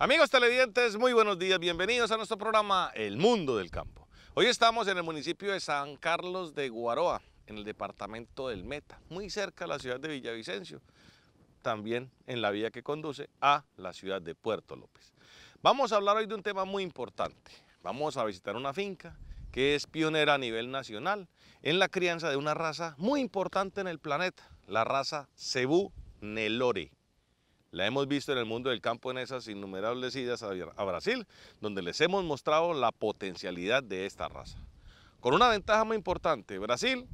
Amigos televidentes, muy buenos días, bienvenidos a nuestro programa El Mundo del Campo. Hoy estamos en el municipio de San Carlos de Guaroa, en el departamento del Meta, muy cerca de la ciudad de Villavicencio, también en la vía que conduce a la ciudad de Puerto López. Vamos a hablar hoy de un tema muy importante. Vamos a visitar una finca que es pionera a nivel nacional en la crianza de una raza muy importante en el planeta, la raza Cebú Nelore. La hemos visto en el mundo del campo en esas innumerables idas a Brasil, donde les hemos mostrado la potencialidad de esta raza. Con una ventaja muy importante, Brasil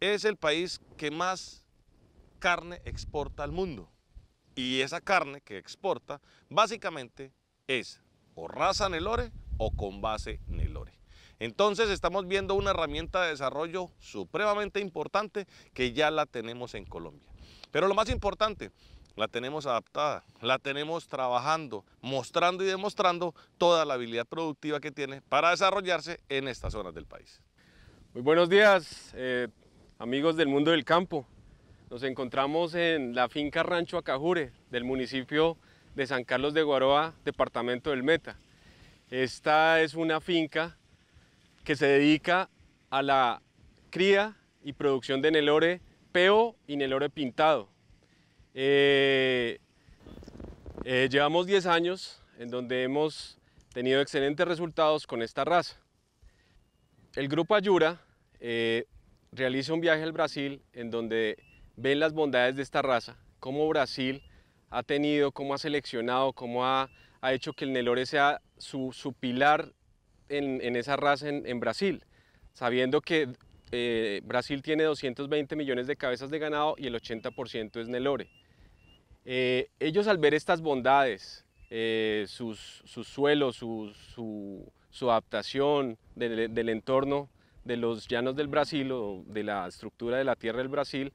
es el país que más carne exporta al mundo. Y esa carne que exporta básicamente es o raza Nelore o con base Nelore. Entonces estamos viendo una herramienta de desarrollo supremamente importante que ya la tenemos en Colombia. Pero lo más importante, la tenemos adaptada, la tenemos trabajando, mostrando y demostrando toda la habilidad productiva que tiene para desarrollarse en estas zonas del país. Muy buenos días, eh, amigos del mundo del campo. Nos encontramos en la finca Rancho Acajure del municipio de San Carlos de Guaroa, departamento del Meta. Esta es una finca que se dedica a la cría y producción de Nelore peo y Nelore pintado eh, eh, llevamos 10 años en donde hemos tenido excelentes resultados con esta raza. El grupo Ayura eh, realiza un viaje al Brasil en donde ven las bondades de esta raza, cómo Brasil ha tenido, cómo ha seleccionado, cómo ha, hecho que el Nelore sea su, pilar en, esa raza en, Brasil, sabiendo que Brasil tiene 220 millones de cabezas de ganado y el 80% es Nelore. Eh, ellos al ver estas bondades, eh, sus, suelos, su, su, su adaptación del, entorno de los llanos del Brasil o de la estructura de la tierra del Brasil,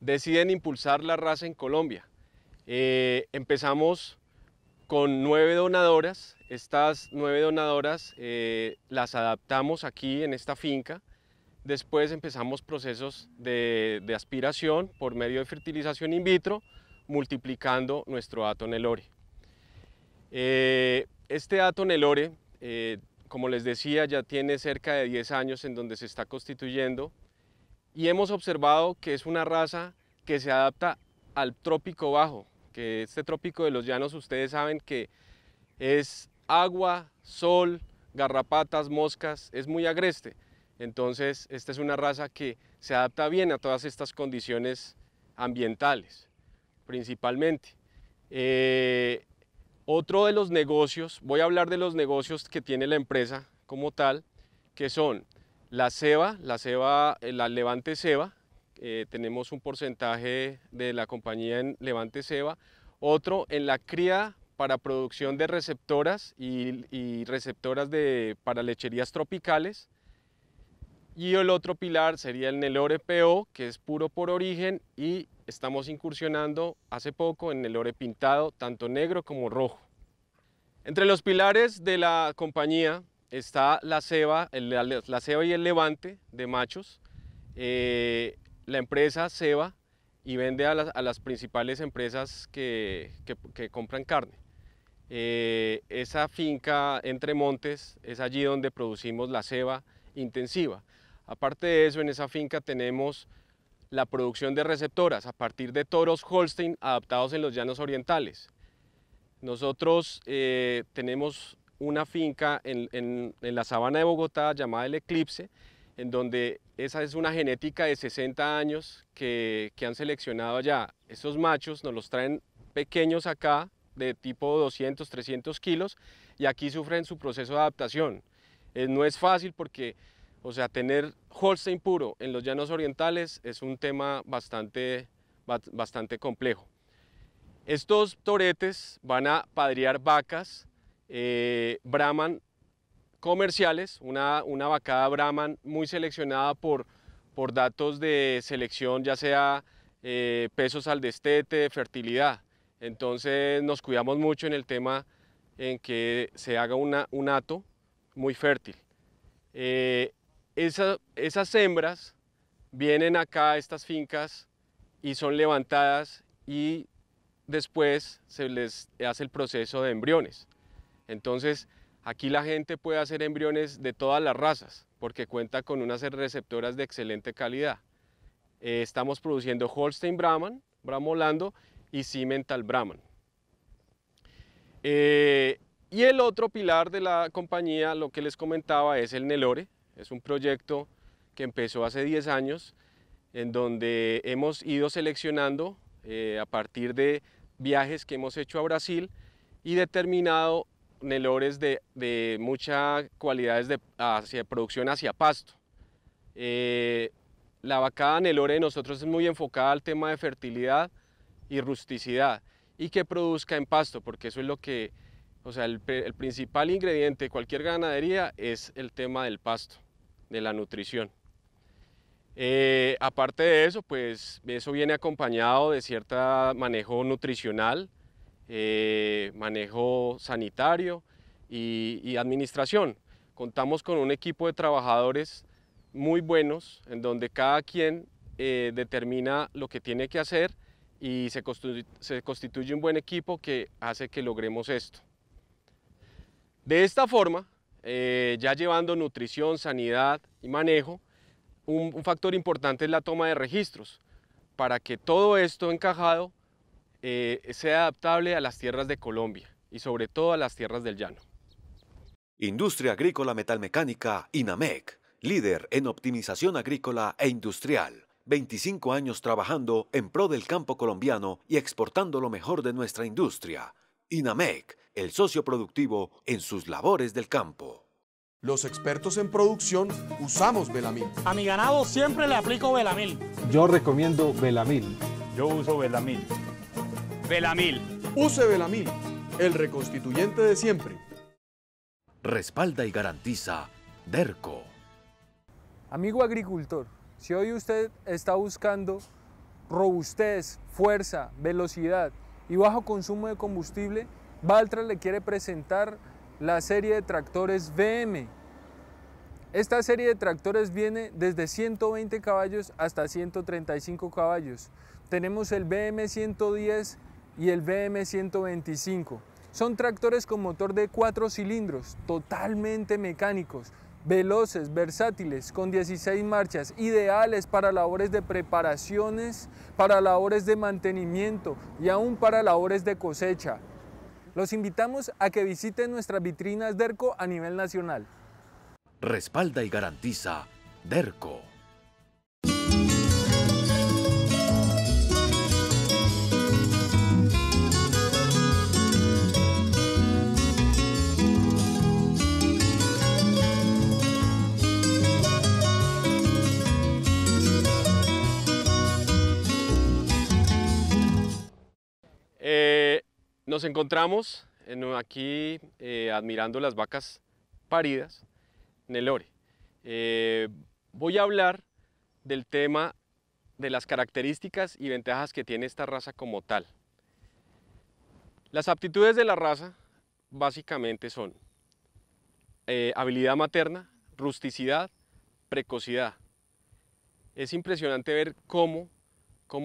deciden impulsar la raza en Colombia. Eh, empezamos con nueve donadoras, estas nueve donadoras las adaptamos aquí en esta finca, después empezamos procesos de aspiración por medio de fertilización in vitro, multiplicando nuestro dato Nelore. Eh, este dato Nelore, eh, como les decía, ya tiene cerca de 10 años en donde se está constituyendo y hemos observado que es una raza que se adapta al trópico bajo, que este trópico de los llanos ustedes saben que es agua, sol, garrapatas, moscas, es muy agreste. Entonces, esta es una raza que se adapta bien a todas estas condiciones ambientales principalmente. Eh, otro de los negocios, voy a hablar de los negocios que tiene la empresa como tal, que son la ceba, la ceba, la Levante Ceba, eh, tenemos un porcentaje de la compañía en Levante Ceba, otro en la cría para producción de receptoras y, receptoras de, para lecherías tropicales, y el otro pilar sería el Nelore PO, que es puro por origen y estamos incursionando hace poco en el ore pintado, tanto negro como rojo. Entre los pilares de la compañía está la ceba, la y el levante de machos. Eh, la empresa ceba y vende a las, principales empresas que, compran carne. Eh, esa finca entre montes es allí donde producimos la ceba intensiva. Aparte de eso, en esa finca tenemos la producción de receptoras a partir de toros Holstein adaptados en los llanos orientales. Nosotros eh, tenemos una finca en, la sabana de Bogotá llamada El Eclipse, en donde esa es una genética de 60 años que, han seleccionado allá. esos machos nos los traen pequeños acá, de tipo 200, 300 kilos, y aquí sufren su proceso de adaptación. Eh, no es fácil porque o sea, tener Holstein puro en los llanos orientales es un tema bastante, bastante complejo. Estos toretes van a padrear vacas eh, Brahman comerciales, una, una vacada Brahman muy seleccionada por, por datos de selección, ya sea eh, pesos al destete, fertilidad. Entonces nos cuidamos mucho en el tema en que se haga una, un ato muy fértil. Eh, esas hembras vienen acá a estas fincas y son levantadas y después se les hace el proceso de embriones. Entonces, aquí la gente puede hacer embriones de todas las razas porque cuenta con unas receptoras de excelente calidad. Eh, estamos produciendo Holstein Brahman, Bramolando y Cimental Brahman. Eh, y el otro pilar de la compañía, lo que les comentaba, es el Nelore, es un proyecto que empezó hace 10 años en donde hemos ido seleccionando eh, a partir de viajes que hemos hecho a Brasil y determinado nelores de, muchas cualidades de producción hacia pasto. Eh, la vacada nelore de nosotros es muy enfocada al tema de fertilidad y rusticidad y que produzca en pasto, porque eso es lo que, o sea, el principal ingrediente de cualquier ganadería es el tema del pasto de la nutrición. Eh, aparte de eso, pues eso viene acompañado de cierto manejo nutricional, eh, manejo sanitario y, administración. Contamos con un equipo de trabajadores muy buenos, en donde cada quien eh, determina lo que tiene que hacer y se constituye un buen equipo que hace que logremos esto. De esta forma, eh, ya llevando nutrición, sanidad y manejo, un, factor importante es la toma de registros, para que todo esto encajado eh, sea adaptable a las tierras de Colombia y sobre todo a las tierras del llano. Industria Agrícola Metalmecánica, INAMEC, líder en optimización agrícola e industrial. 25 años trabajando en pro del campo colombiano y exportando lo mejor de nuestra industria. INAMEC, el socio productivo en sus labores del campo. Los expertos en producción usamos Velamil. A mi ganado siempre le aplico Belamil. Yo recomiendo Velamil. Yo uso Velamil. Velamil. Use Belamil, el reconstituyente de siempre. Respalda y garantiza DERCO. Amigo agricultor, si hoy usted está buscando robustez, fuerza, velocidad y bajo consumo de combustible, Valtra le quiere presentar la serie de tractores VM. Esta serie de tractores viene desde 120 caballos hasta 135 caballos. Tenemos el BM 110 y el BM 125. Son tractores con motor de 4 cilindros, totalmente mecánicos, veloces, versátiles, con 16 marchas, ideales para labores de preparaciones, para labores de mantenimiento y aún para labores de cosecha. Los invitamos a que visiten nuestras vitrinas DERCO a nivel nacional. Respalda y garantiza DERCO. Nos encontramos aquí eh, admirando las vacas paridas en el eh, voy a hablar del tema de las características y ventajas que tiene esta raza como tal. Las aptitudes de la raza básicamente son eh, habilidad materna, rusticidad, precocidad. Es impresionante ver cómo,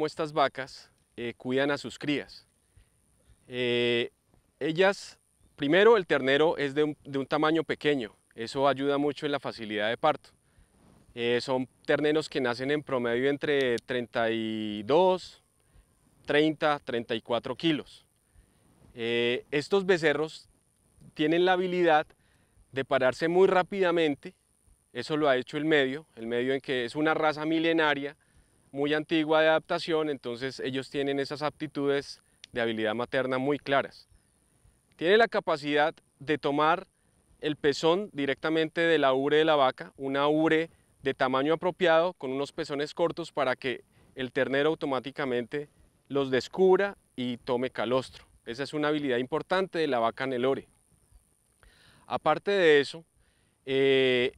estas vacas cuidan a sus crías. Eh, ellas, primero el ternero es de un, tamaño pequeño, eso ayuda mucho en la facilidad de parto. Eh, son terneros que nacen en promedio entre 32, 30, 34 kilos. Eh, estos becerros tienen la habilidad de pararse muy rápidamente, eso lo ha hecho el medio, el medio en que es una raza milenaria, muy antigua de adaptación, entonces ellos tienen esas aptitudes de habilidad materna muy claras. Tiene la capacidad de tomar el pezón directamente de la ubre de la vaca, una ubre de tamaño apropiado con unos pezones cortos para que el ternero automáticamente los descubra y tome calostro. Esa es una habilidad importante de la vaca Nelore. Aparte de eso, eh,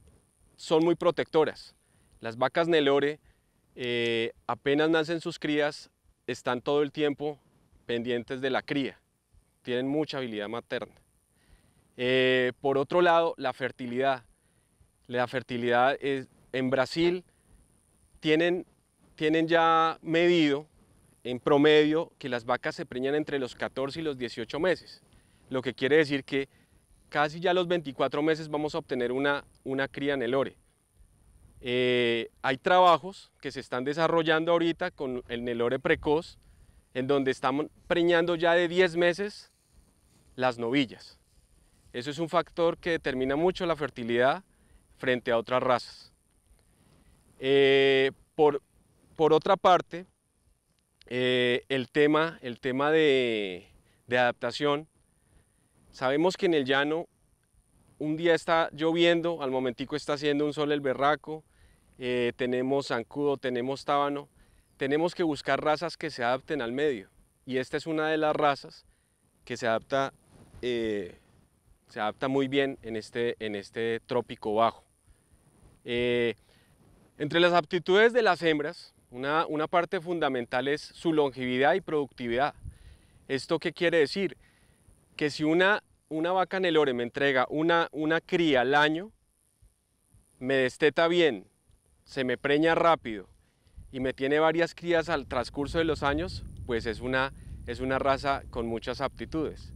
son muy protectoras. Las vacas Nelore eh, apenas nacen sus crías, están todo el tiempo pendientes de la cría, tienen mucha habilidad materna. Eh, por otro lado, la fertilidad. La fertilidad en Brasil tienen, tienen ya medido en promedio que las vacas se preñan entre los 14 y los 18 meses, lo que quiere decir que casi ya a los 24 meses vamos a obtener una, una cría en el ore. Eh, hay trabajos que se están desarrollando ahorita con el Nelore precoz en donde estamos preñando ya de 10 meses las novillas. Eso es un factor que determina mucho la fertilidad frente a otras razas. Eh, por, otra parte, eh, el tema, el tema de, adaptación, sabemos que en el llano un día está lloviendo, al momentico está haciendo un sol el berraco, eh, tenemos zancudo, tenemos tábano, tenemos que buscar razas que se adapten al medio. Y esta es una de las razas que se adapta, eh, se adapta muy bien en este, en este trópico bajo. Eh, entre las aptitudes de las hembras, una, parte fundamental es su longevidad y productividad. ¿Esto qué quiere decir? Que si una una vaca Nelore me entrega una, una, cría al año, me desteta bien, se me preña rápido y me tiene varias crías al transcurso de los años, pues es una, es una raza con muchas aptitudes.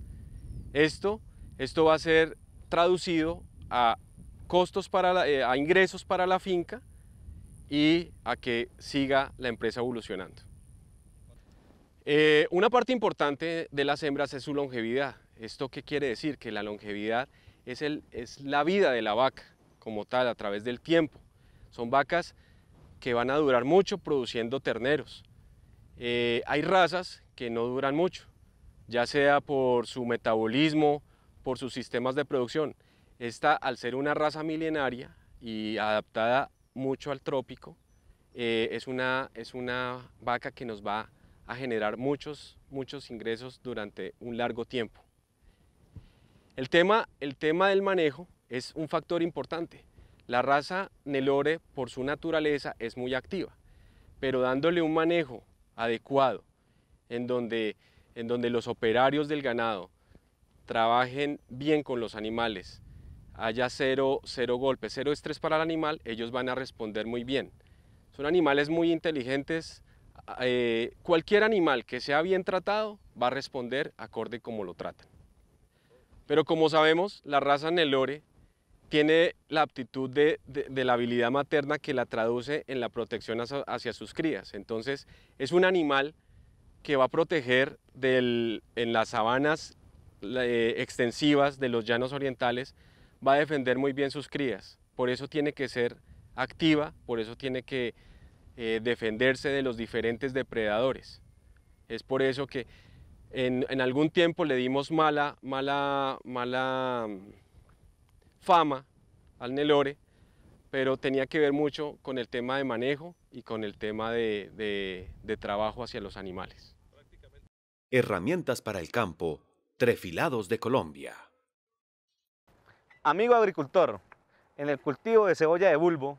Esto, esto va a ser traducido a costos para eh, a ingresos para la finca y a que siga la empresa evolucionando. Eh, una parte importante de las hembras es su longevidad. ¿Esto qué quiere decir? Que la longevidad es, el, es la vida de la vaca como tal a través del tiempo. Son vacas que van a durar mucho produciendo terneros. Eh, hay razas que no duran mucho, ya sea por su metabolismo, por sus sistemas de producción. Esta, al ser una raza milenaria y adaptada mucho al trópico, eh, es, una, es una vaca que nos va a generar muchos, muchos ingresos durante un largo tiempo. tema, el tema del manejo es un factor importante. La raza Nelore, por su naturaleza, es muy activa, pero dándole un manejo adecuado, en donde, en donde los operarios del ganado trabajen bien con los animales, haya cero, cero golpes, cero estrés para el animal, ellos van a responder muy bien. Son animales muy inteligentes. Eh, cualquier animal que sea bien tratado va a responder acorde como lo tratan. Pero como sabemos, la raza Nelore tiene la aptitud de, la habilidad materna que la traduce en la protección hacia, sus crías. Entonces, es un animal que va a proteger en las sabanas eh, extensivas de los llanos orientales, va a defender muy bien sus crías. Por eso tiene que ser activa, por eso tiene que eh, defenderse de los diferentes depredadores. Es por eso que en, algún tiempo le dimos mala, mala, mala fama al Nelore, pero tenía que ver mucho con el tema de manejo y con el tema de, trabajo hacia los animales. Herramientas para el campo, Trefilados de Colombia. Amigo agricultor, en el cultivo de cebolla de bulbo,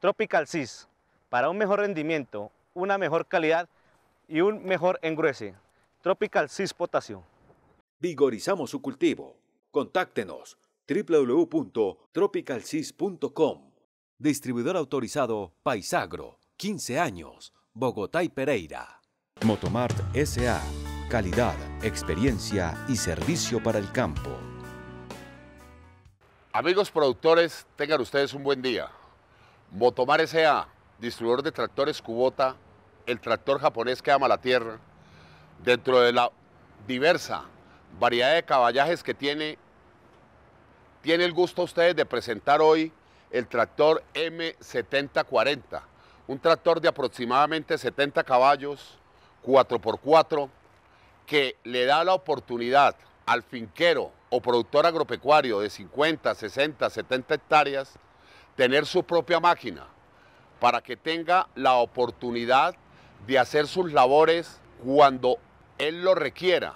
Tropical Cis, para un mejor rendimiento, una mejor calidad y un mejor engruese. Tropical Cis Potasio. Vigorizamos su cultivo. Contáctenos www.tropicalsis.com. Distribuidor autorizado Paisagro, 15 años, Bogotá y Pereira. Motomart SA, calidad, experiencia y servicio para el campo. Amigos productores, tengan ustedes un buen día. Motomart S.A., distribuidor de tractores Kubota, el tractor japonés que ama la tierra, dentro de la diversa variedad de caballajes que tiene tiene el gusto ustedes de presentar hoy el tractor M7040, un tractor de aproximadamente 70 caballos, 4x4, que le da la oportunidad al finquero o productor agropecuario de 50, 60, 70 hectáreas tener su propia máquina para que tenga la oportunidad de hacer sus labores cuando él lo requiera,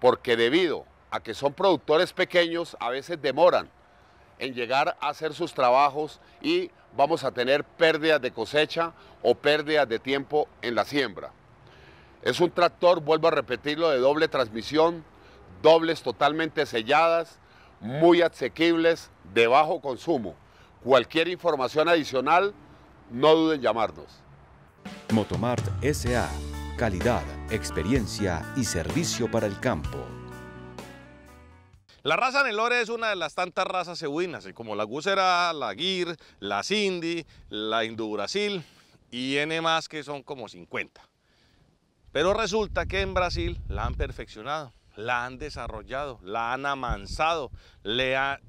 porque debido a que son productores pequeños, a veces demoran en llegar a hacer sus trabajos y vamos a tener pérdidas de cosecha o pérdidas de tiempo en la siembra. Es un tractor, vuelvo a repetirlo, de doble transmisión, dobles totalmente selladas, muy asequibles, de bajo consumo. Cualquier información adicional, no duden en llamarnos. Motomart SA, calidad, experiencia y servicio para el campo. La raza Nelore es una de las tantas razas cebuinas, como la Gusera, la Gir, la Cindy, la Brasil y N más que son como 50. Pero resulta que en Brasil la han perfeccionado, la han desarrollado, la han amansado,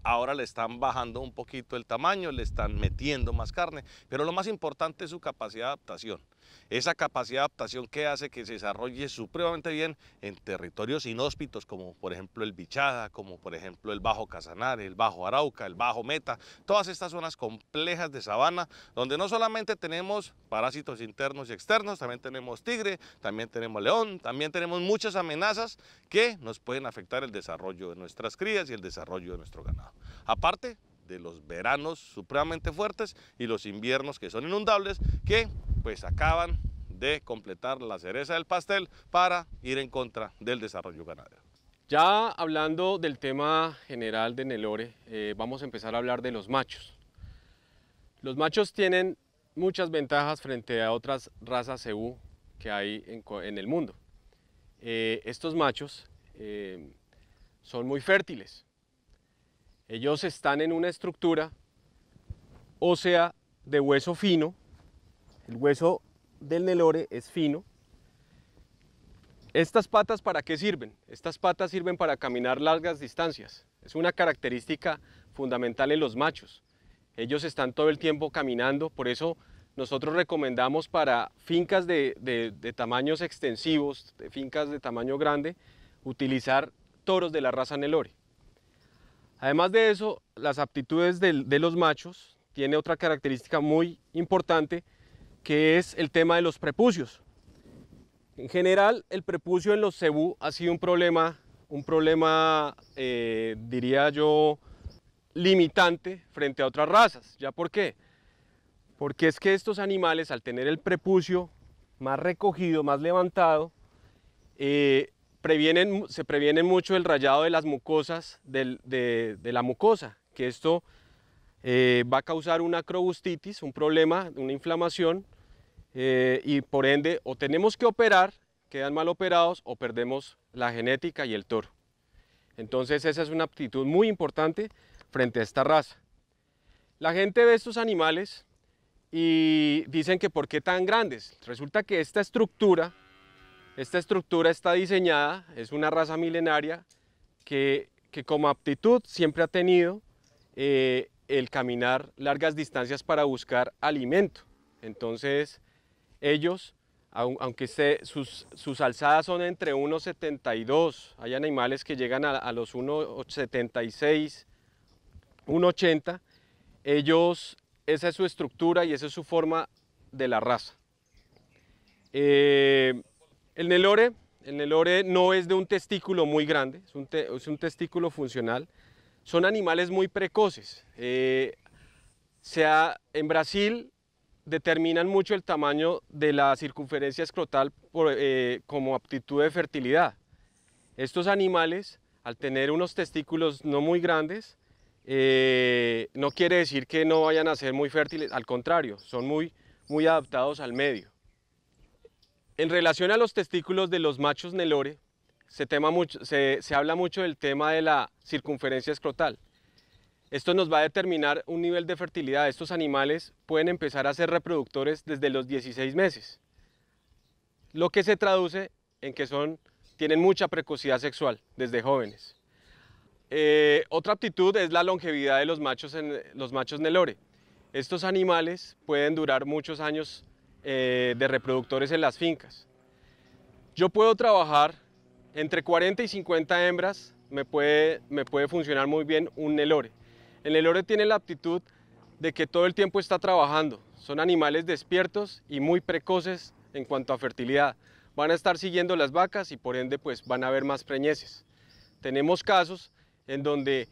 ahora le están bajando un poquito el tamaño, le están metiendo más carne, pero lo más importante es su capacidad de adaptación esa capacidad de adaptación que hace que se desarrolle supremamente bien en territorios inhóspitos como por ejemplo el Bichada, como por ejemplo el Bajo Casanare, el Bajo Arauca, el Bajo Meta, todas estas zonas complejas de sabana donde no solamente tenemos parásitos internos y externos, también tenemos tigre, también tenemos león, también tenemos muchas amenazas que nos pueden afectar el desarrollo de nuestras crías y el desarrollo de nuestro ganado. Aparte, de los veranos supremamente fuertes y los inviernos que son inundables, que pues acaban de completar la cereza del pastel para ir en contra del desarrollo ganadero. Ya hablando del tema general de Nelore, eh, vamos a empezar a hablar de los machos. Los machos tienen muchas ventajas frente a otras razas EU que hay en, el mundo. Eh, estos machos eh, son muy fértiles, ellos están en una estructura ósea de hueso fino. El hueso del Nelore es fino. Estas patas para qué sirven? Estas patas sirven para caminar largas distancias. Es una característica fundamental en los machos. Ellos están todo el tiempo caminando, por eso nosotros recomendamos para fincas de, de tamaños extensivos, de fincas de tamaño grande, utilizar toros de la raza Nelore. Además de eso, las aptitudes de, los machos tiene otra característica muy importante que es el tema de los prepucios. En general, el prepucio en los cebú ha sido un problema, un problema, eh, diría yo, limitante frente a otras razas. ¿Ya por qué? Porque es que estos animales, al tener el prepucio más recogido, más levantado, eh, previenen, se previene mucho el rayado de las mucosas, de, la mucosa, que esto eh, va a causar una acrobustitis, un problema, una inflamación, eh, y por ende o tenemos que operar, quedan mal operados, o perdemos la genética y el toro. Entonces esa es una aptitud muy importante frente a esta raza. La gente ve estos animales y dicen que por qué tan grandes. Resulta que esta estructura esta estructura está diseñada, es una raza milenaria que, como aptitud siempre ha tenido eh, el caminar largas distancias para buscar alimento. Entonces ellos, aunque sus, alzadas son entre 1,72, hay animales que llegan a, los 1,76, 1,80, ellos, esa es su estructura y esa es su forma de la raza. Eh, el Nelore, el no es de un testículo muy grande, es un, testículo funcional. Son animales muy precoces. Eh, en Brasil determinan mucho el tamaño de la circunferencia escrotal eh, como aptitud de fertilidad. Estos animales, al tener unos testículos no muy grandes, eh, no quiere decir que no vayan a ser muy fértiles, al contrario, son muy, muy adaptados al medio. En relación a los testículos de los machos Nelore, se, se, habla mucho del tema de la circunferencia escrotal. Esto nos va a determinar un nivel de fertilidad. Estos animales pueden empezar a ser reproductores desde los 16 meses, lo que se traduce en que son, tienen mucha precocidad sexual desde jóvenes. Eh, otra aptitud es la longevidad de los machos, en, los machos Nelore. Estos animales pueden durar muchos años eh, de reproductores en las fincas. Yo puedo trabajar entre 40 y 50 hembras, me puede, me puede funcionar muy bien un Nelore. El Nelore tiene la aptitud de que todo el tiempo está trabajando. Son animales despiertos y muy precoces en cuanto a fertilidad. Van a estar siguiendo las vacas y por ende pues van a haber más preñeces. Tenemos casos en donde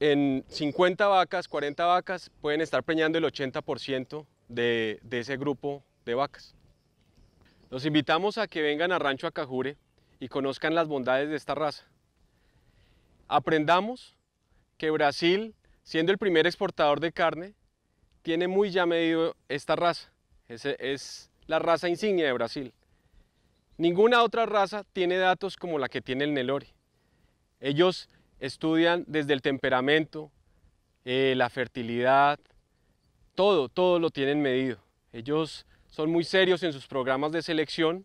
en 50 vacas, 40 vacas pueden estar preñando el 80% de, ese grupo de vacas. Los invitamos a que vengan a Rancho Acajure y conozcan las bondades de esta raza. Aprendamos que Brasil, siendo el primer exportador de carne, tiene muy ya medido esta raza. es la raza insignia de Brasil. Ninguna otra raza tiene datos como la que tiene el Nelore. Ellos estudian desde el temperamento, eh, la fertilidad, todo, todo lo tienen medido. Ellos son muy serios en sus programas de selección.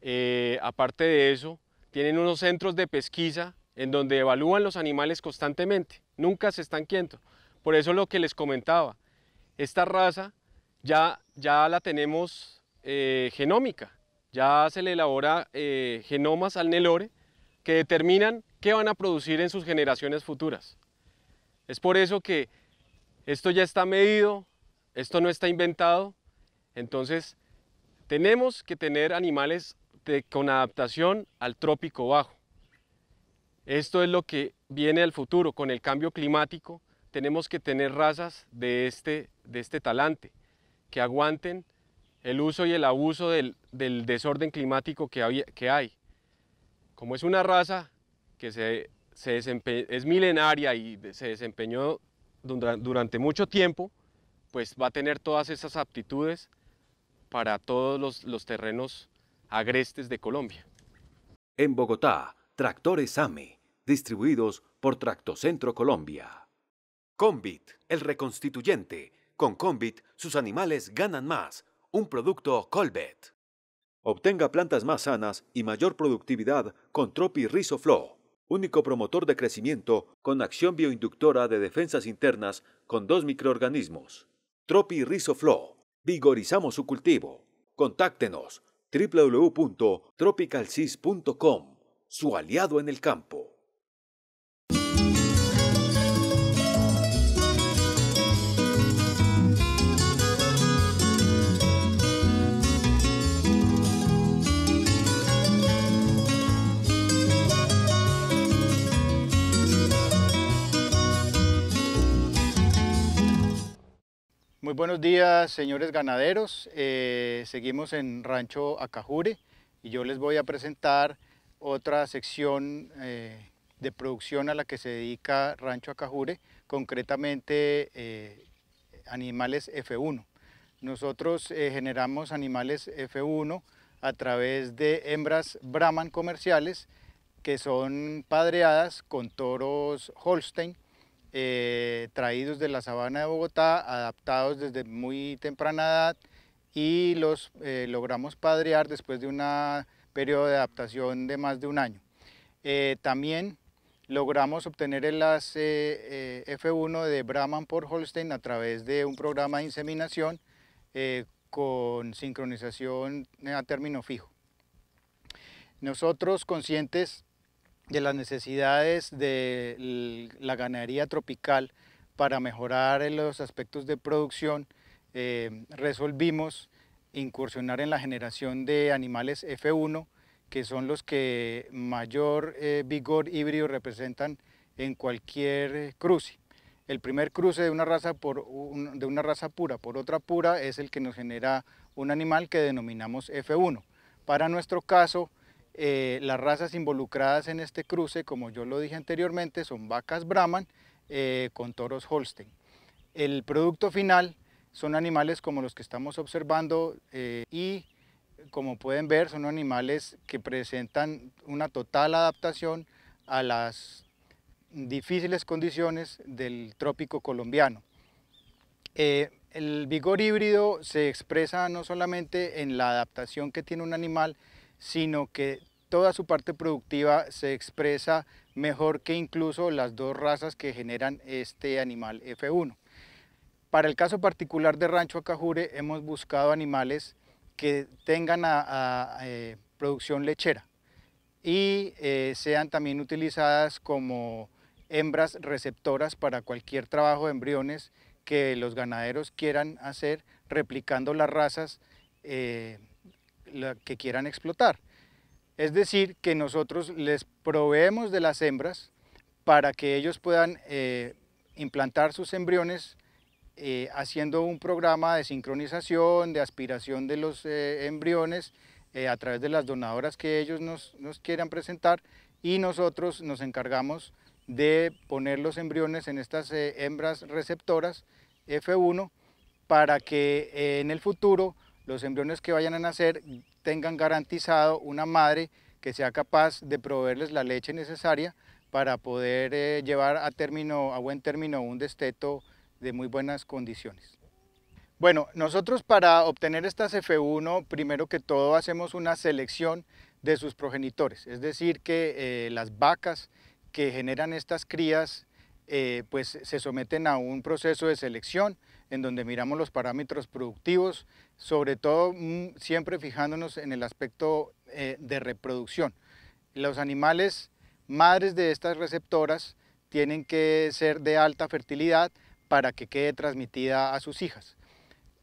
Eh, aparte de eso, tienen unos centros de pesquisa en donde evalúan los animales constantemente. Nunca se están quietos. Por eso lo que les comentaba, esta raza ya, ya la tenemos eh, genómica. Ya se le elabora eh, genomas al Nelore que determinan qué van a producir en sus generaciones futuras. Es por eso que esto ya está medido, esto no está inventado, entonces tenemos que tener animales con adaptación al trópico bajo. Esto es lo que viene al futuro, con el cambio climático tenemos que tener razas de este, de este talante, que aguanten el uso y el abuso del, desorden climático que, había, que, hay. Como es una raza que se, es milenaria y se desempeñó durante mucho tiempo, pues va a tener todas esas aptitudes para todos los, terrenos agrestes de Colombia. En Bogotá, tractores AME, distribuidos por Tractocentro Colombia. Combit, el reconstituyente. Con Combit, sus animales ganan más. Un producto Colbet. Obtenga plantas más sanas y mayor productividad con Tropi Rizoflow único promotor de crecimiento con acción bioinductora de defensas internas con dos microorganismos. Tropi Rizoflow. Vigorizamos su cultivo. Contáctenos www.tropicalcis.com, su aliado en el campo. Muy buenos días, señores ganaderos. Eh, seguimos en Rancho Acajure y yo les voy a presentar otra sección eh, de producción a la que se dedica Rancho Acajure, concretamente eh, animales F1. Nosotros generamos animales F1 a través de hembras Brahman comerciales que son padreadas con toros Holstein eh, traídos de la sabana de Bogotá, adaptados desde muy temprana edad y los eh, logramos padrear después de un periodo de adaptación de más de un año. Eh, también logramos obtener el enlace F1 de Brahman por Holstein a través de un programa de inseminación con sincronización a término fijo. Nosotros, conscientes de las necesidades de la ganadería tropical para mejorar los aspectos de producción, eh, resolvimos incursionar en la generación de animales F1, que son los que mayor eh, vigor híbrido representan en cualquier cruce. El primer cruce de una, raza de una raza pura por otra pura es el que nos genera un animal que denominamos F1. Para nuestro caso, eh, las razas involucradas en este cruce, como yo lo dije anteriormente, son vacas Brahman eh, con toros Holstein. El producto final son animales como los que estamos observando eh, y como pueden ver son animales que presentan una total adaptación a las difíciles condiciones del trópico colombiano. el vigor híbrido se expresa no solamente en la adaptación que tiene un animal, sino que toda su parte productiva se expresa mejor que incluso las dos razas que generan este animal F1. Para el caso particular de Rancho Acajure hemos buscado animales que tengan eh, producción lechera y eh, sean también utilizadas como hembras receptoras para cualquier trabajo de embriones que los ganaderos quieran hacer replicando las razas eh, que quieran explotar. Es decir, que nosotros les proveemos de las hembras para que ellos puedan eh, implantar sus embriones eh, haciendo un programa de sincronización, de aspiración de los eh, embriones a través de las donadoras que ellos nos quieran presentar y nosotros nos encargamos de poner los embriones en estas hembras receptoras F1 para que en el futuro los embriones que vayan a nacer tengan garantizado una madre que sea capaz de proveerles la leche necesaria para poder eh, llevar a, término, a buen término un desteto de muy buenas condiciones. Bueno, nosotros para obtener estas F1, primero que todo hacemos una selección de sus progenitores, es decir, que eh, las vacas que generan estas crías eh, pues se someten a un proceso de selección en donde miramos los parámetros productivos, sobre todo mm, siempre fijándonos en el aspecto eh, de reproducción. Los animales madres de estas receptoras tienen que ser de alta fertilidad para que quede transmitida a sus hijas.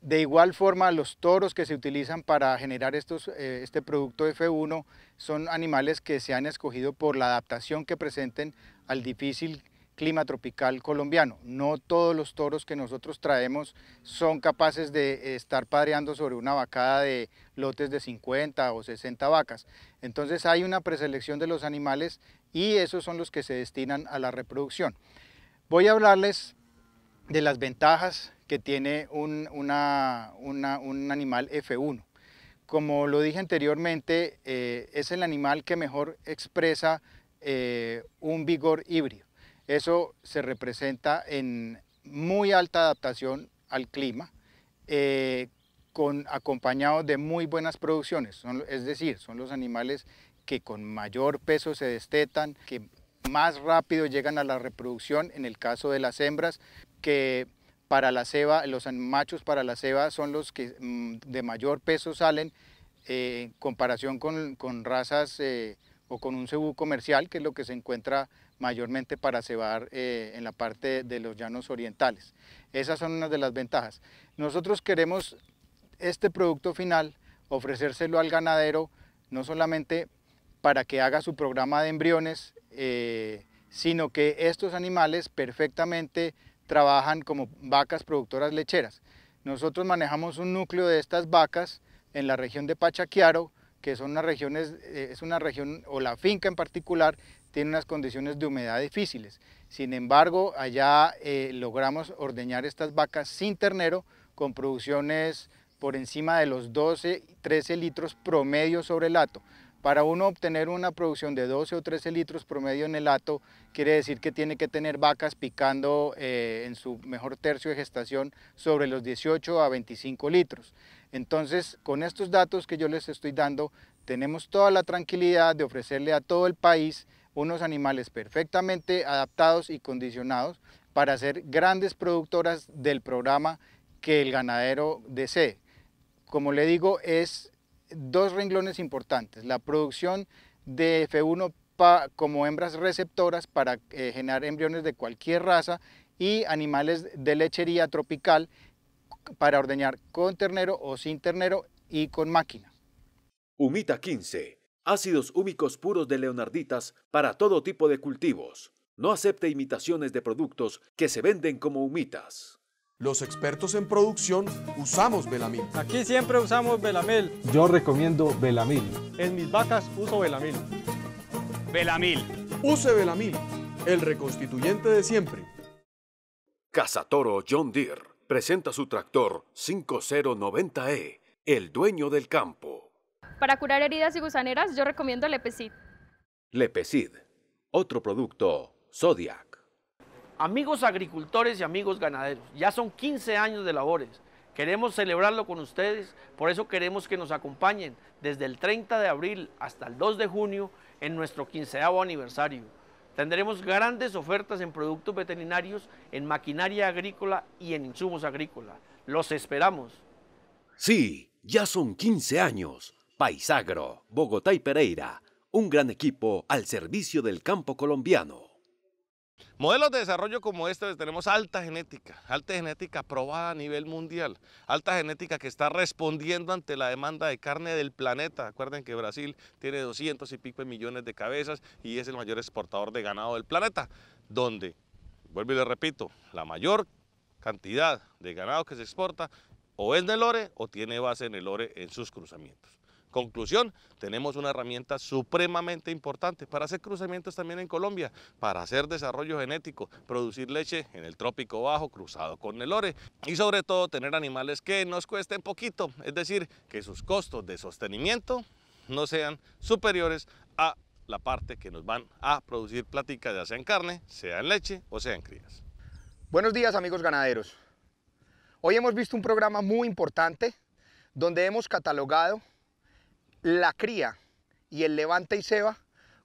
De igual forma, los toros que se utilizan para generar estos, eh, este producto F1 son animales que se han escogido por la adaptación que presenten al difícil clima tropical colombiano. No todos los toros que nosotros traemos son capaces de eh, estar padreando sobre una vacada de lotes de 50 o 60 vacas. Entonces hay una preselección de los animales y esos son los que se destinan a la reproducción. Voy a hablarles de las ventajas que tiene un, un animal F1. Como lo dije anteriormente, eh, es el animal que mejor expresa eh, un vigor híbrido. Eso se representa en muy alta adaptación al clima, eh, acompañado de muy buenas producciones. es decir, son los animales que con mayor peso se destetan, que más rápido llegan a la reproducción, en el caso de las hembras, que para la ceba, los machos para la ceba son los que mm, de mayor peso salen eh, en comparación con, razas eh, o con un cebú comercial, que es lo que se encuentra mayormente para cebar eh, en la parte de los llanos orientales. Esas son una de las ventajas. Nosotros queremos este producto final ofrecérselo al ganadero no solamente para que haga su programa de embriones, eh, sino que estos animales perfectamente trabajan como vacas productoras lecheras. Nosotros manejamos un núcleo de estas vacas en la región de Pachaquiaro, que son unas regiones, eh, es una región, o la finca en particular, tiene unas condiciones de humedad difíciles. Sin embargo, allá eh, logramos ordeñar estas vacas sin ternero con producciones por encima de los 12, 13 litros promedio sobre el hato. Para uno obtener una producción de 12 o 13 litros promedio en el hato, quiere decir que tiene que tener vacas picando eh, en su mejor tercio de gestación sobre los 18 a 25 litros. Entonces, con estos datos que yo les estoy dando, tenemos toda la tranquilidad de ofrecerle a todo el país unos animales perfectamente adaptados y condicionados para ser grandes productoras del programa que el ganadero desee. Como le digo, es dos renglones importantes, la producción de F1 pa, como hembras receptoras para eh, generar embriones de cualquier raza y animales de lechería tropical para ordeñar con ternero o sin ternero y con máquina. Humita 15 ácidos húmicos puros de leonarditas para todo tipo de cultivos. No acepte imitaciones de productos que se venden como humitas. Los expertos en producción usamos Belamil. Aquí siempre usamos Belamil. Yo recomiendo Belamil. En mis vacas uso Belamil. Belamil. Use Belamil, el reconstituyente de siempre. Cazatoro John Deere presenta su tractor 5090E, el dueño del campo. Para curar heridas y gusaneras, yo recomiendo Lepecid. Lepecid, otro producto Zodiac. Amigos agricultores y amigos ganaderos, ya son 15 años de labores. Queremos celebrarlo con ustedes, por eso queremos que nos acompañen desde el 30 de abril hasta el 2 de junio en nuestro quinceavo aniversario. Tendremos grandes ofertas en productos veterinarios, en maquinaria agrícola y en insumos agrícolas. Los esperamos. Sí, ya son 15 años. Paisagro, Bogotá y Pereira, un gran equipo al servicio del campo colombiano. Modelos de desarrollo como este pues, tenemos alta genética, alta genética probada a nivel mundial, alta genética que está respondiendo ante la demanda de carne del planeta. Acuerden que Brasil tiene 200 y pico millones de cabezas y es el mayor exportador de ganado del planeta, donde, vuelvo y le repito, la mayor cantidad de ganado que se exporta o es del ore o tiene base en el ore en sus cruzamientos. Conclusión, tenemos una herramienta supremamente importante para hacer cruzamientos también en Colombia, para hacer desarrollo genético, producir leche en el trópico bajo cruzado con el ore y sobre todo tener animales que nos cuesten poquito, es decir, que sus costos de sostenimiento no sean superiores a la parte que nos van a producir platica, ya sea en carne, sea en leche o sea en crías. Buenos días amigos ganaderos. Hoy hemos visto un programa muy importante donde hemos catalogado la cría y el levanta y ceba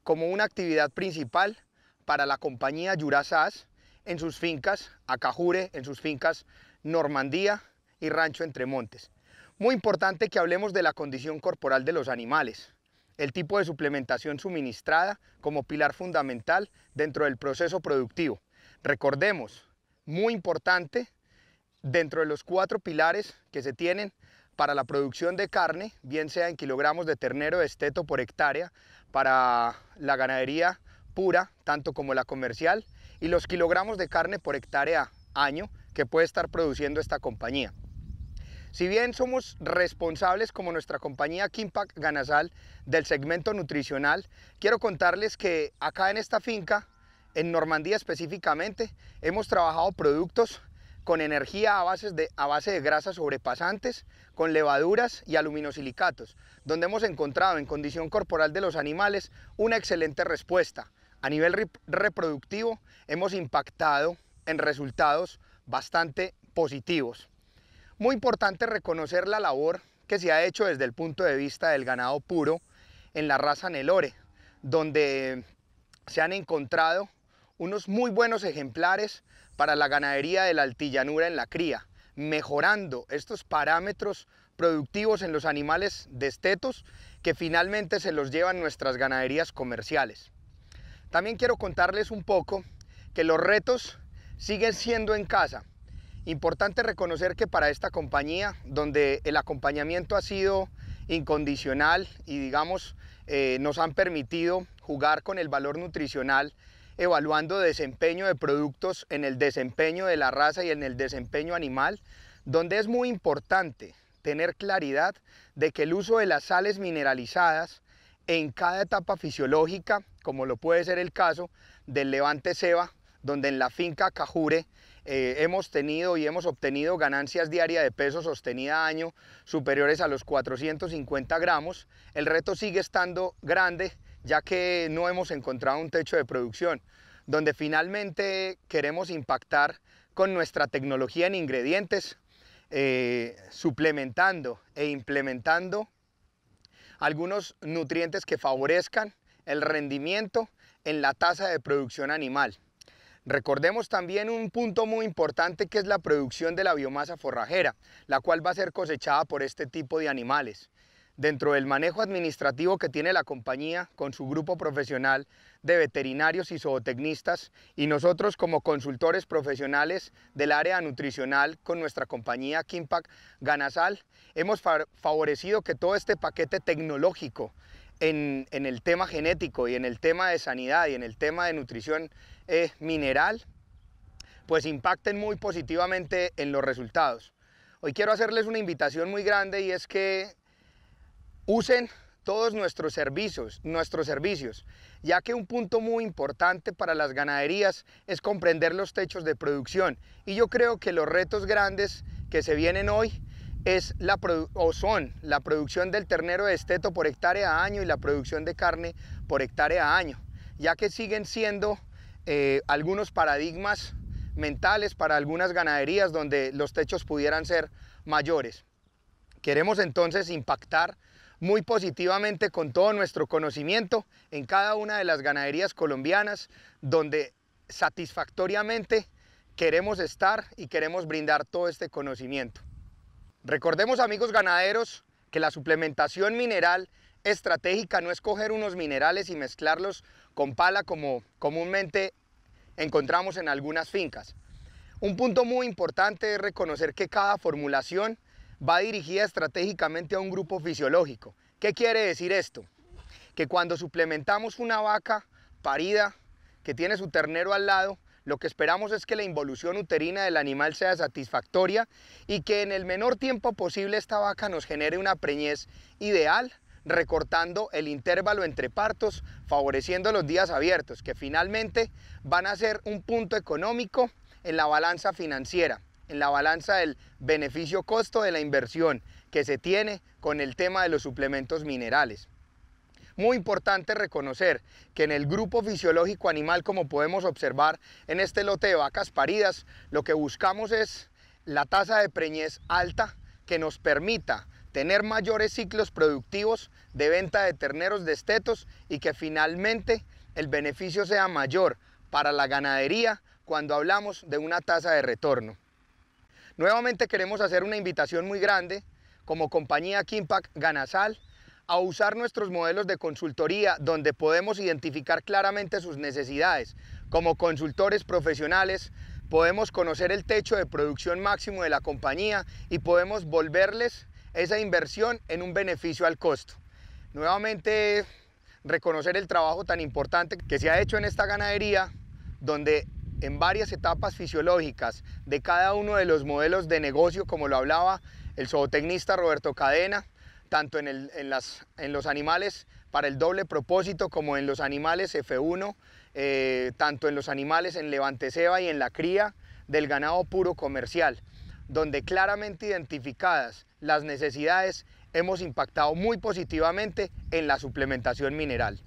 como una actividad principal para la compañía Yurasas en sus fincas Acajure, en sus fincas Normandía y Rancho Entre Montes. Muy importante que hablemos de la condición corporal de los animales, el tipo de suplementación suministrada como pilar fundamental dentro del proceso productivo. Recordemos, muy importante, dentro de los cuatro pilares que se tienen para la producción de carne, bien sea en kilogramos de ternero de esteto por hectárea, para la ganadería pura, tanto como la comercial, y los kilogramos de carne por hectárea año que puede estar produciendo esta compañía. Si bien somos responsables como nuestra compañía Kimpac Ganasal del segmento nutricional, quiero contarles que acá en esta finca, en Normandía específicamente, hemos trabajado productos con energía a, a base de grasas sobrepasantes, con levaduras y aluminosilicatos, donde hemos encontrado en condición corporal de los animales una excelente respuesta. A nivel reproductivo hemos impactado en resultados bastante positivos. Muy importante reconocer la labor que se ha hecho desde el punto de vista del ganado puro en la raza Nelore, donde se han encontrado unos muy buenos ejemplares para la ganadería de la altillanura en la cría, mejorando estos parámetros productivos en los animales destetos que finalmente se los llevan nuestras ganaderías comerciales. También quiero contarles un poco que los retos siguen siendo en casa. Importante reconocer que para esta compañía, donde el acompañamiento ha sido incondicional y digamos eh, nos han permitido jugar con el valor nutricional evaluando desempeño de productos en el desempeño de la raza y en el desempeño animal, donde es muy importante tener claridad de que el uso de las sales mineralizadas en cada etapa fisiológica, como lo puede ser el caso del levante ceba, donde en la finca Cajure eh, hemos tenido y hemos obtenido ganancias diarias de peso sostenida año superiores a los 450 gramos. El reto sigue estando grande ya que no hemos encontrado un techo de producción, donde finalmente queremos impactar con nuestra tecnología en ingredientes, eh, suplementando e implementando algunos nutrientes que favorezcan el rendimiento en la tasa de producción animal. Recordemos también un punto muy importante que es la producción de la biomasa forrajera, la cual va a ser cosechada por este tipo de animales dentro del manejo administrativo que tiene la compañía con su grupo profesional de veterinarios y zootecnistas y nosotros como consultores profesionales del área nutricional con nuestra compañía Kimpac Ganasal, hemos favorecido que todo este paquete tecnológico en, en, el tema genético y en el tema de sanidad y en el tema de nutrición eh, mineral, pues impacten muy positivamente en los resultados. Hoy quiero hacerles una invitación muy grande y es que Usen todos nuestros servicios, nuestros servicios, ya que un punto muy importante para las ganaderías es comprender los techos de producción y yo creo que los retos grandes que se vienen hoy es la o son la producción del ternero de esteto por hectárea a año y la producción de carne por hectárea a año, ya que siguen siendo eh, algunos paradigmas mentales para algunas ganaderías donde los techos pudieran ser mayores. Queremos entonces impactar muy positivamente con todo nuestro conocimiento en cada una de las ganaderías colombianas donde satisfactoriamente queremos estar y queremos brindar todo este conocimiento. Recordemos amigos ganaderos que la suplementación mineral estratégica no es coger unos minerales y mezclarlos con pala como comúnmente encontramos en algunas fincas. Un punto muy importante es reconocer que cada formulación va dirigida estratégicamente a un grupo fisiológico. ¿Qué quiere decir esto? Que cuando suplementamos una vaca parida que tiene su ternero al lado, lo que esperamos es que la involución uterina del animal sea satisfactoria y que en el menor tiempo posible esta vaca nos genere una preñez ideal, recortando el intervalo entre partos, favoreciendo los días abiertos, que finalmente van a ser un punto económico en la balanza financiera en la balanza del beneficio-costo de la inversión que se tiene con el tema de los suplementos minerales. Muy importante reconocer que en el grupo fisiológico animal, como podemos observar en este lote de vacas paridas, lo que buscamos es la tasa de preñez alta que nos permita tener mayores ciclos productivos de venta de terneros destetos y que finalmente el beneficio sea mayor para la ganadería cuando hablamos de una tasa de retorno. Nuevamente queremos hacer una invitación muy grande como compañía Kimpak Ganasal a usar nuestros modelos de consultoría donde podemos identificar claramente sus necesidades. Como consultores profesionales podemos conocer el techo de producción máximo de la compañía y podemos volverles esa inversión en un beneficio al costo. Nuevamente reconocer el trabajo tan importante que se ha hecho en esta ganadería donde en varias etapas fisiológicas de cada uno de los modelos de negocio, como lo hablaba el zootecnista Roberto Cadena, tanto en, los animales para el doble propósito como en los animales F1, eh, tanto en los animales en levanteceba y en la cría del ganado puro comercial, donde claramente identificadas las necesidades hemos impactado muy positivamente en la suplementación mineral.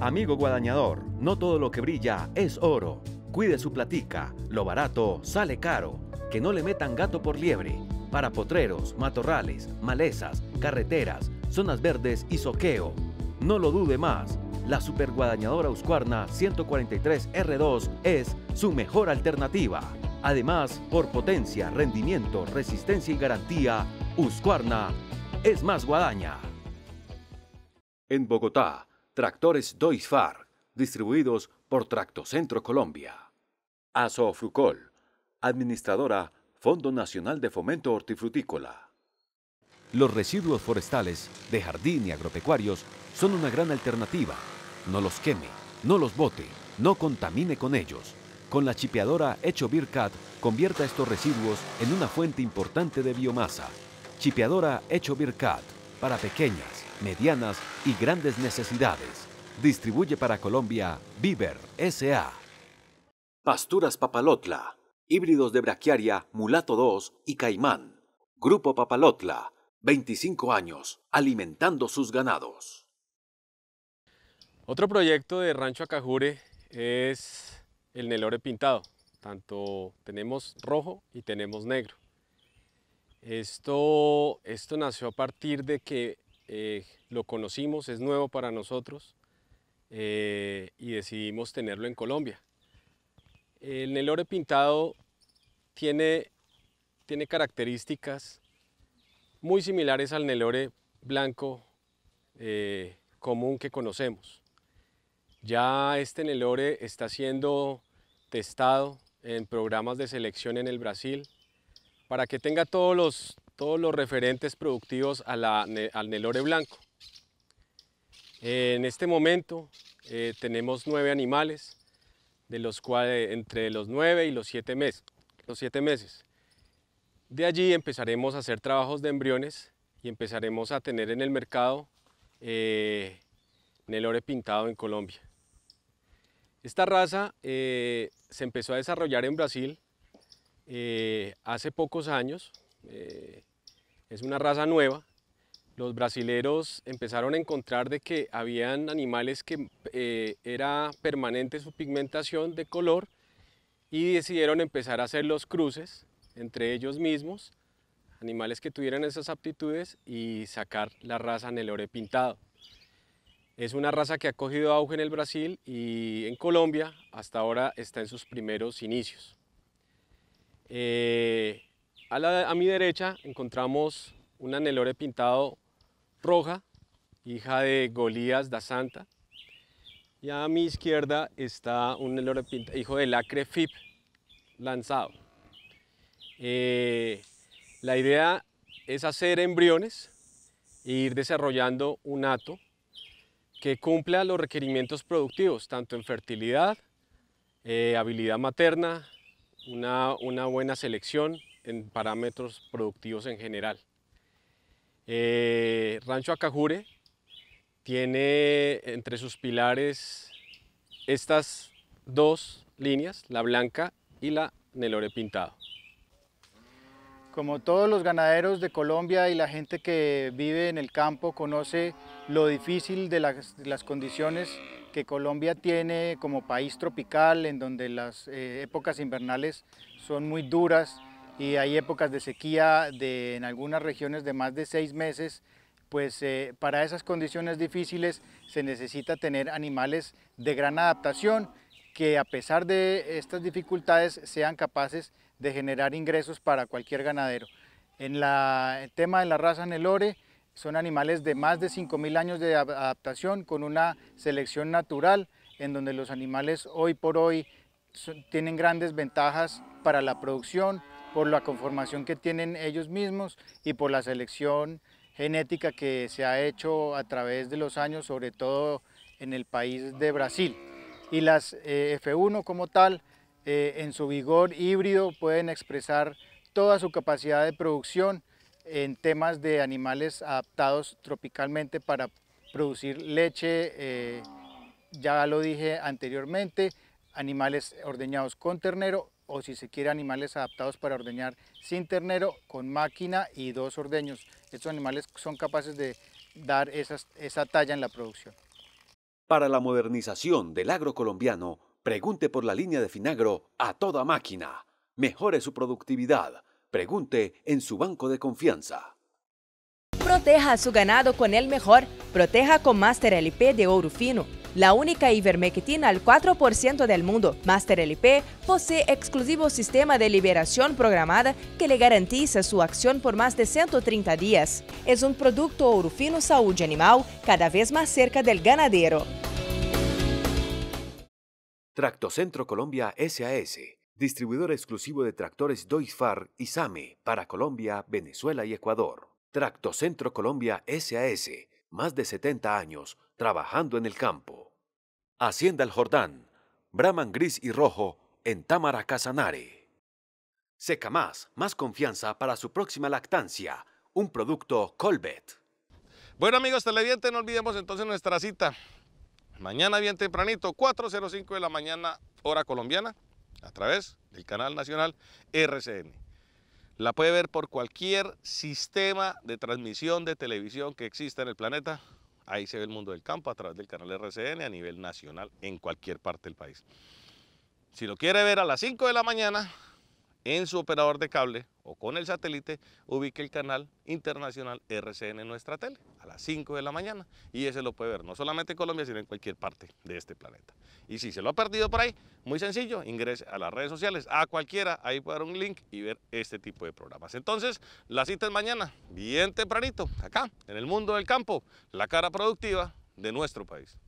Amigo guadañador, no todo lo que brilla es oro. Cuide su platica, lo barato sale caro, que no le metan gato por liebre. Para potreros, matorrales, malezas, carreteras, zonas verdes y soqueo. No lo dude más, la superguadañadora Uscuarna 143R2 es su mejor alternativa. Además, por potencia, rendimiento, resistencia y garantía, Uscuarna es más guadaña. En Bogotá, tractores Doisfar, distribuidos por Centro Colombia. ASO administradora Fondo Nacional de Fomento Hortifrutícola. Los residuos forestales de jardín y agropecuarios son una gran alternativa. No los queme, no los bote, no contamine con ellos. Con la chipeadora hecho Bircat, convierta estos residuos en una fuente importante de biomasa. Chipeadora hecho Bircat para pequeñas, medianas y grandes necesidades. Distribuye para Colombia Viver S.A. Pasturas Papalotla. Híbridos de Braquiaria, Mulato 2 y Caimán. Grupo Papalotla. 25 años, alimentando sus ganados. Otro proyecto de Rancho Acajure es el Nelore pintado. Tanto tenemos rojo y tenemos negro. Esto, esto nació a partir de que eh, lo conocimos, es nuevo para nosotros. Eh, y decidimos tenerlo en Colombia. El Nelore pintado tiene, tiene características muy similares al Nelore blanco eh, común que conocemos. Ya este Nelore está siendo testado en programas de selección en el Brasil para que tenga todos los, todos los referentes productivos al Nelore blanco en este momento eh, tenemos nueve animales, de los cuales eh, entre los nueve y los siete, los meses. De allí empezaremos a hacer trabajos de embriones y empezaremos a tener en el mercado eh, Nelore pintado en Colombia. Esta raza se empezó a desarrollar en Brasil hace pocos años. es una raza nueva los brasileros empezaron a encontrar de que habían animales que eh, era permanente su pigmentación de color y decidieron empezar a hacer los cruces entre ellos mismos, animales que tuvieran esas aptitudes y sacar la raza Nelore pintado. Es una raza que ha cogido auge en el Brasil y en Colombia hasta ahora está en sus primeros inicios. Eh, a, a mi derecha encontramos un Nelore pintado Roja, hija de Golías da Santa. Y a mi izquierda está un hijo de Lacre Fip, lanzado. Eh, la idea es hacer embriones e ir desarrollando un hato que cumpla los requerimientos productivos, tanto en fertilidad, eh, habilidad materna, una buena selección en parámetros productivos en general. Eh, Rancho Acajure tiene entre sus pilares estas dos líneas, la blanca y la Nelore Pintado. Como todos los ganaderos de Colombia y la gente que vive en el campo conoce lo difícil de las, condiciones que Colombia tiene como país tropical, en donde las eh, épocas invernales son muy duras, y hay épocas de sequía en algunas regiones de más de seis meses, pues eh, para esas condiciones difíciles se necesita tener animales de gran adaptación que a pesar de estas dificultades sean capaces de generar ingresos para cualquier ganadero. En el tema de la raza Nelore, son animales de más de 5.000 años de adaptación con una selección natural en donde los animales hoy por hoy tienen grandes ventajas para la producción, por la conformación que tienen ellos mismos y por la selección genética que se ha hecho a través de los años, sobre todo en el país de Brasil. Y las eh, F1 como tal, eh, en su vigor híbrido, pueden expresar toda su capacidad de producción en temas de animales adaptados tropicalmente para producir leche, eh, ya lo dije anteriormente, animales ordeñados con ternero o si se quiere animales adaptados para ordeñar sin ternero, con máquina y dos ordeños. Estos animales son capaces de dar esa talla en la producción. Para la modernización del agro colombiano, pregunte por la línea de Finagro a toda máquina. Mejore su productividad. Pregunte en su banco de confianza. Proteja a su ganado con el mejor. Proteja con Master LP de oro fino la única ivermectina al 4% del mundo. Master LP posee exclusivo sistema de liberación programada que le garantiza su acción por más de 130 días. Es un producto Orufino Saúde Animal cada vez más cerca del ganadero. Tractocentro Colombia SAS, distribuidor exclusivo de tractores Doisfar y SAME para Colombia, Venezuela y Ecuador. Tractocentro Colombia SAS, más de 70 años trabajando en el campo. Hacienda El Jordán, Brahman Gris y Rojo en Támara Casanare. Seca más confianza para su próxima lactancia. Un producto Colbet. Bueno amigos televidentes, no olvidemos entonces nuestra cita. Mañana bien tempranito, 4.05 de la mañana, hora colombiana, a través del canal nacional RCN. La puede ver por cualquier sistema de transmisión de televisión que exista en el planeta Ahí se ve el mundo del campo a través del canal RCN a nivel nacional en cualquier parte del país. Si lo quiere ver a las 5 de la mañana, en su operador de cable o con el satélite, ubique el canal internacional RCN en nuestra tele a las 5 de la mañana y ese lo puede ver no solamente en Colombia, sino en cualquier parte de este planeta. Y si se lo ha perdido por ahí, muy sencillo, ingrese a las redes sociales, a cualquiera, ahí puede dar un link y ver este tipo de programas. Entonces, la cita es mañana, bien tempranito, acá, en el mundo del campo, la cara productiva de nuestro país.